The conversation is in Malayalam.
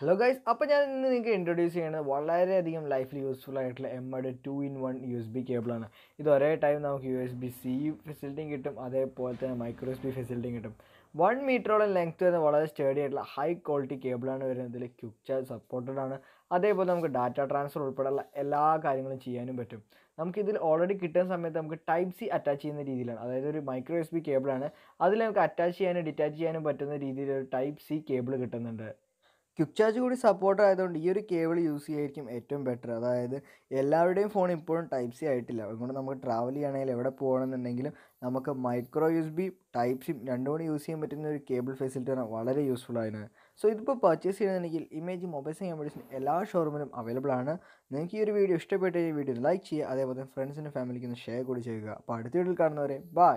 ഹലോ ഗൈസ് അപ്പോൾ ഞാൻ ഇന്ന് നിങ്ങൾക്ക് ഇൻട്രൊഡ്യൂസ് ചെയ്യുന്നത് വളരെയധികം ലൈഫിൽ യൂസ്ഫുൾ ആയിട്ടുള്ള എമ്മയുടെ two in one U S B കേബിളാണ് ഇത് ഒരേ ടൈം നമുക്ക് യു എസ് ബി സി ഫെസിലിറ്റിയും കിട്ടും അതേപോലെ തന്നെ മൈക്രോ എസ് ബി ഫെസിലിറ്റിയും കിട്ടും വൺ മീറ്ററോളം ലെങ്ത് വരുന്ന വളരെ സ്റ്റേഡി ആയിട്ടുള്ള ഹൈ ക്വാളിറ്റി കേബിളാണ് വരുന്നതിൽ ഇതിൽ ക്യുക്ക് ചാർജ് സപ്പോർട്ടഡ് ആണ് അതേപോലെ നമുക്ക് ഡാറ്റ ട്രാൻസ്ഫർ ഉൾപ്പെടെയുള്ള എല്ലാ കാര്യങ്ങളും ചെയ്യാനും പറ്റും നമുക്ക് ഇതിൽ ഓൾറെഡി കിട്ടുന്ന സമയത്ത് നമുക്ക് ടൈപ്പ് സി അറ്റാച്ച് ചെയ്യുന്ന രീതിയിലാണ് അതായത് ഒരു മൈക്രോ എസ് ബി കേബിളാണ് അതിൽ നമുക്ക് അറ്റാച്ച് ചെയ്യാനും ഡിറ്റാച്ച് ചെയ്യാനും പറ്റുന്ന രീതിയിൽ ഒരു ടൈപ്പ് സി കേബിൾ കിട്ടുന്നുണ്ട് ക്വിക്ക് ചാർജ് കൂടി സപ്പോർട്ട് ആയതുകൊണ്ട് ഈ ഒരു കേബിൾ യൂസ് ചെയ്യായിരിക്കും ഏറ്റവും ബെറ്റർ അതായത് എല്ലാവരുടെയും ഫോൺ ഇപ്പോഴും ടൈപ്പ് സി ആയിട്ടില്ല അതുകൊണ്ട് നമുക്ക് ട്രാവൽ ചെയ്യണമെങ്കിൽ എവിടെ പോകണമെന്നുണ്ടെങ്കിലും നമുക്ക് micro U S B type C രണ്ടുകൂടി യൂസ് ചെയ്യാൻ പറ്റുന്ന ഒരു കേബിൾ ആണ് വളരെ യൂസ്ഫുൾ ആയതിനാണ് സോ ഇതിപ്പോൾ പർച്ചേസ് ചെയ്യണമെന്നുണ്ടെങ്കിൽ ഇമേജ് മൊബൈൽ കമ്പനീസിന് എല്ലാ ഷോറൂമിലും അവൈലബിൾ ആണ് നിങ്ങൾക്ക് ഈ ഒരു വീഡിയോ ഇഷ്ടപ്പെട്ട ഈ വീഡിയോ ലൈക്ക് ചെയ്യുക അതേപോലെ ഫ്രണ്ട്സിനും ഫാമിലിക്ക് ഷെയർ കൂടി ചെയ്യുക അപ്പോൾ അടുത്ത വീഡിയോയിൽ കാണുന്നവരെ ബൈ